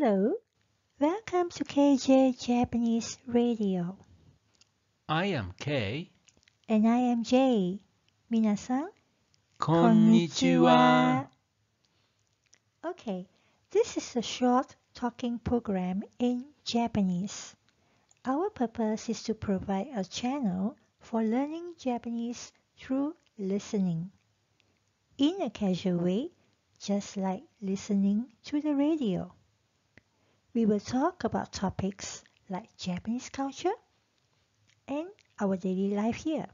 Hello, welcome to KJ Japanese Radio. I am K. And I am J. Okay, this is a short talking program in Japanese. Our purpose is to provide a channel for learning Japanese through listening. In a casual way, just like listening to the radio we will talk about topics like Japanese culture and our daily life here.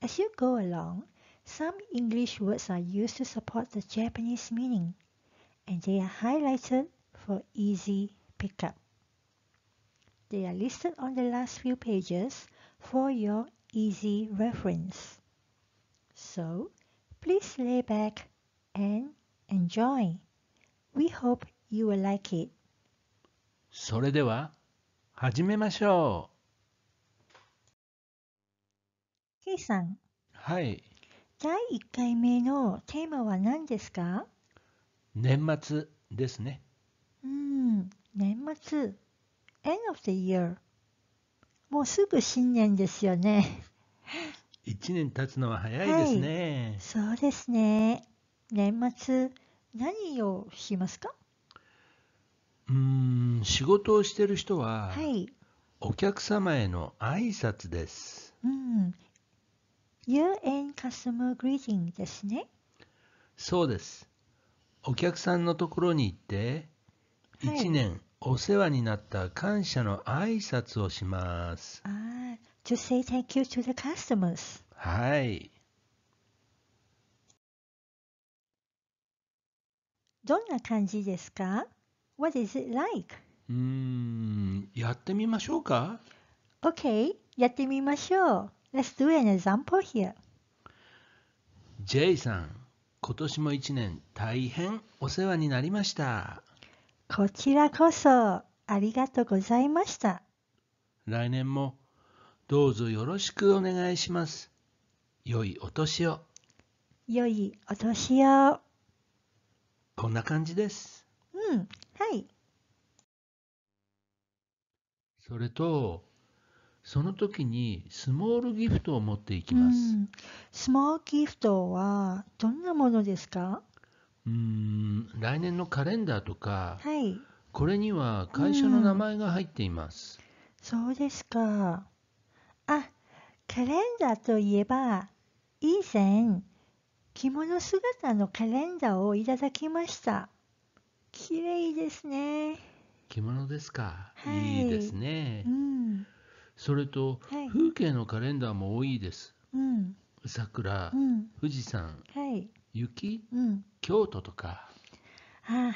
As you go along, some English words are used to support the Japanese meaning, and they are highlighted for easy pickup. They are listed on the last few pages for your easy reference. So, please lay back and enjoy. We hope you will like it. それでは始めましょう。K さん。はい。第一回目のテーマは何ですか年末ですね。うん、年末。End of the year。もうすぐ新年ですよね。一年経つのは早いですね、はい、そうですね。年末、何をしますかうん仕事をしてる人は、はい、お客様への挨拶です。うん。You and customer greeting ですね。そうです。お客さんのところに行って、はい、年お世話になった感謝の挨拶をします。ああ、to say thank you to the customers。はい。どんな感じですか What is it like? うん、やってみましょうか o k やってみましょう。Let's do an example here. ?J さん、今年も一年大変お世話になりました。こちらこそありがとうございました。来年もどうぞよろしくお願いします。良いお年を。良いお年を。こんな感じです。うん、それと、その時にスモールギフトを持っていきます。スモールギフトはどんなものですかうん、来年のカレンダーとか、はい。これには会社の名前が入っています。そうですか。あ、カレンダーといえば、以前、着物姿のカレンダーをいただきました。綺麗ですね。着物ですか、はい、いいですね、うん、それと、はい、風景のカレンダーも多いです、うん、桜、うん、富士山、はい、雪、うん、京都とかあ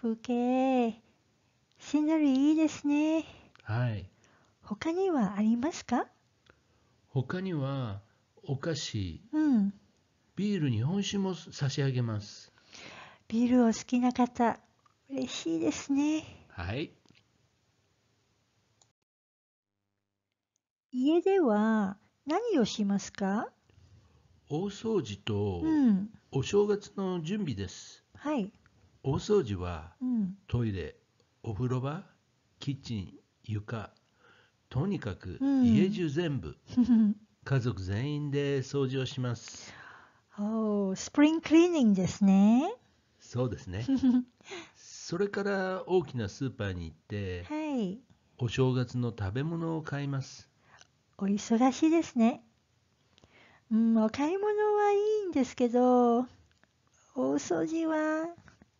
風景シナリいいですねはい他にはありますか他にはお菓子、うん、ビール日本酒も差し上げますビールを好きな方嬉しいですねはい。家では何をしますか大掃除とお正月の準備です。はい。大掃除はうん。トイレ、お風呂場、キッチン、床、とにかく家中全部、家族全員で掃除をします。おー、スプリングクリーニングですね。そうですね。それから大きなスーパーに行って、はい。お正月の食べ物を買います。お忙しいですね。うん、お買い物はいいんですけど、大掃除は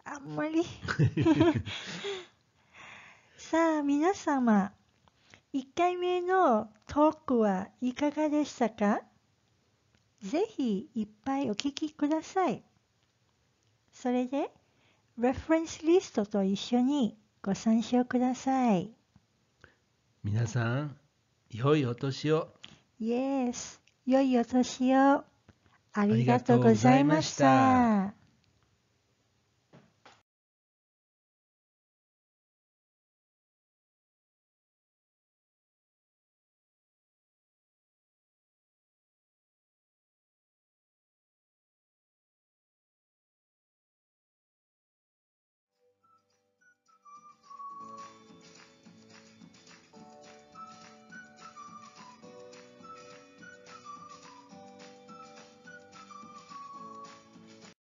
あんまり。さあ、皆様、1回目のトークはいかがでしたかぜひいっぱいお聞きください。それで、レフェンスリストと一緒にご参照ください。皆さん、良いお年を。Yes、良いお年を。ありがとうございました。